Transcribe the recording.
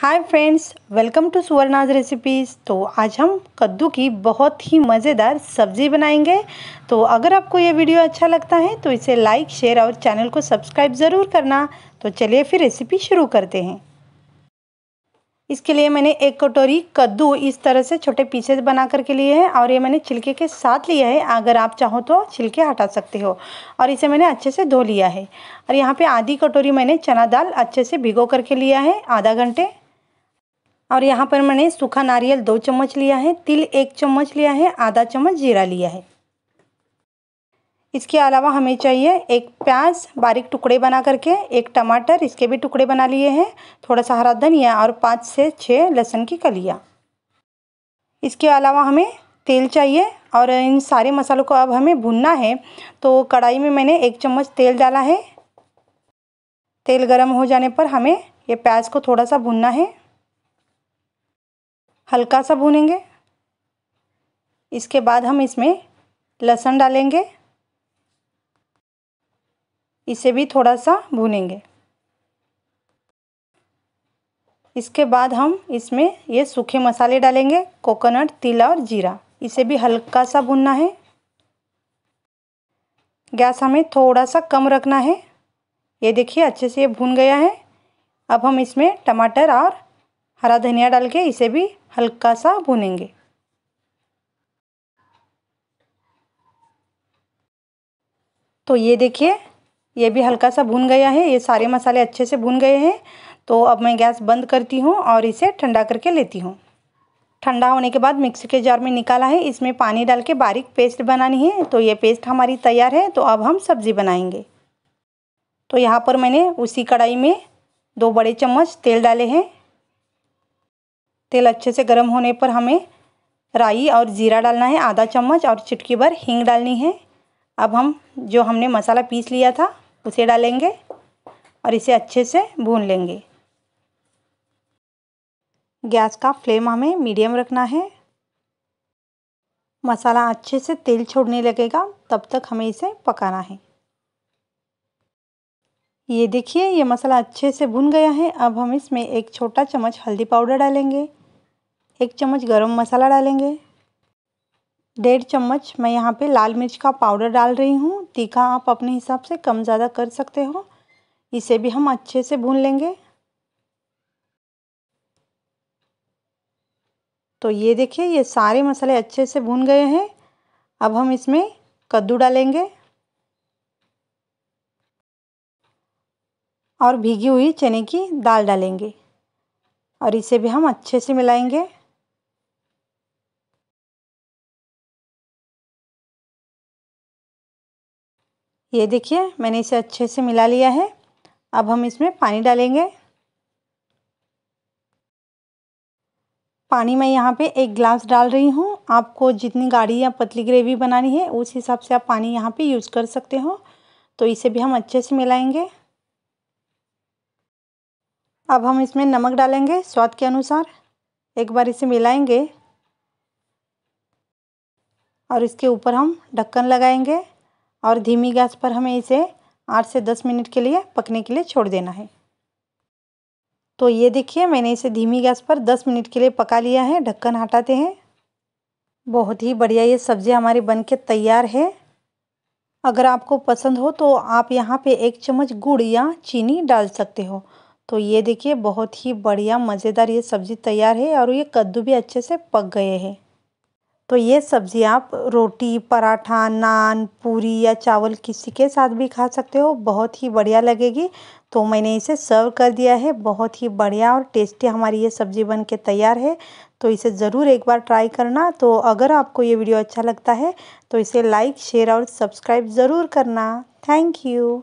hi friends welcome to Suvarna's recipes तो आज हम कद्दू की बहुत ही मज़ेदार सब्ज़ी बनाएंगे तो अगर आपको ये वीडियो अच्छा लगता है तो इसे लाइक शेयर और चैनल को सब्सक्राइब ज़रूर करना तो चलिए फिर रेसिपी शुरू करते हैं इसके लिए मैंने एक कटोरी कद्दू इस तरह से छोटे पीसेस बना करके लिए हैं और ये मैंने छिलके के साथ लिया है अगर आप चाहो तो छिलके हटा सकते हो और इसे मैंने अच्छे से धो लिया है और यहाँ पे आधी कटोरी मैंने चना दाल अच्छे से भिगो करके लिया है आधा घंटे और यहाँ पर मैंने सूखा नारियल दो चम्मच लिया है तिल एक चम्मच लिया है आधा चम्मच जीरा लिया है इसके अलावा हमें चाहिए एक प्याज बारीक टुकड़े बना करके एक टमाटर इसके भी टुकड़े बना लिए हैं थोड़ा सा हरा धनिया और पाँच से छः लहसुन की कलियाँ इसके अलावा हमें तेल चाहिए और इन सारे मसालों को अब हमें भुनना है तो कढ़ाई में मैंने एक चम्मच तेल डाला है तेल गर्म हो जाने पर हमें ये प्याज को थोड़ा सा भुनना है हल्का सा भूनेंगे इसके बाद हम इसमें लहसुन डालेंगे इसे भी थोड़ा सा भूनेंगे इसके बाद हम इसमें ये सूखे मसाले डालेंगे कोकोनट तिल और जीरा इसे भी हल्का सा भूनना है गैस हमें थोड़ा सा कम रखना है ये देखिए अच्छे से ये भून गया है अब हम इसमें टमाटर और हरा धनिया डाल के इसे भी हल्का सा भूनेंगे तो ये देखिए ये भी हल्का सा भून गया है ये सारे मसाले अच्छे से भून गए हैं तो अब मैं गैस बंद करती हूँ और इसे ठंडा करके लेती हूँ ठंडा होने के बाद मिक्सी के जार में निकाला है इसमें पानी डाल के बारीक पेस्ट बनानी है तो ये पेस्ट हमारी तैयार है तो अब हम सब्ज़ी बनाएंगे तो यहाँ पर मैंने उसी कढ़ाई में दो बड़े चम्मच तेल डाले हैं तेल अच्छे से गर्म होने पर हमें राई और ज़ीरा डालना है आधा चम्मच और चुटकी भर हींग डालनी है अब हम जो हमने मसाला पीस लिया था उसे डालेंगे और इसे अच्छे से भून लेंगे गैस का फ्लेम हमें मीडियम रखना है मसाला अच्छे से तेल छोड़ने लगेगा तब तक हमें इसे पकाना है ये देखिए ये मसाला अच्छे से भुन गया है अब हम इसमें एक छोटा चम्मच हल्दी पाउडर डालेंगे एक चम्मच गरम मसाला डालेंगे डेढ़ चम्मच मैं यहाँ पे लाल मिर्च का पाउडर डाल रही हूँ तीखा आप अपने हिसाब से कम ज़्यादा कर सकते हो इसे भी हम अच्छे से भून लेंगे तो ये देखिए ये सारे मसाले अच्छे से भून गए हैं अब हम इसमें कद्दू डालेंगे और भीगी हुई चने की दाल डालेंगे और इसे भी हम अच्छे से मिलाएंगे ये देखिए मैंने इसे अच्छे से मिला लिया है अब हम इसमें पानी डालेंगे पानी मैं यहाँ पे एक गिलास डाल रही हूँ आपको जितनी गाढ़ी या पतली ग्रेवी बनानी है उस हिसाब से आप पानी यहाँ पे यूज़ कर सकते हो तो इसे भी हम अच्छे से मिलाएंगे अब हम इसमें नमक डालेंगे स्वाद के अनुसार एक बार इसे मिलाएंगे और इसके ऊपर हम ढक्कन लगाएंगे और धीमी गैस पर हमें इसे आठ से दस मिनट के लिए पकने के लिए छोड़ देना है तो ये देखिए मैंने इसे धीमी गैस पर दस मिनट के लिए पका लिया है ढक्कन हटाते हैं बहुत ही बढ़िया ये सब्ज़ी हमारी के तैयार है अगर आपको पसंद हो तो आप यहाँ पे एक चम्मच गुड़ या चीनी डाल सकते हो तो ये देखिए बहुत ही बढ़िया मज़ेदार ये सब्ज़ी तैयार है और ये कद्दू भी अच्छे से पक गए हैं तो ये सब्ज़ी आप रोटी पराठा नान पूरी या चावल किसी के साथ भी खा सकते हो बहुत ही बढ़िया लगेगी तो मैंने इसे सर्व कर दिया है बहुत ही बढ़िया और टेस्टी हमारी ये सब्ज़ी बन के तैयार है तो इसे ज़रूर एक बार ट्राई करना तो अगर आपको ये वीडियो अच्छा लगता है तो इसे लाइक शेयर और सब्सक्राइब ज़रूर करना थैंक यू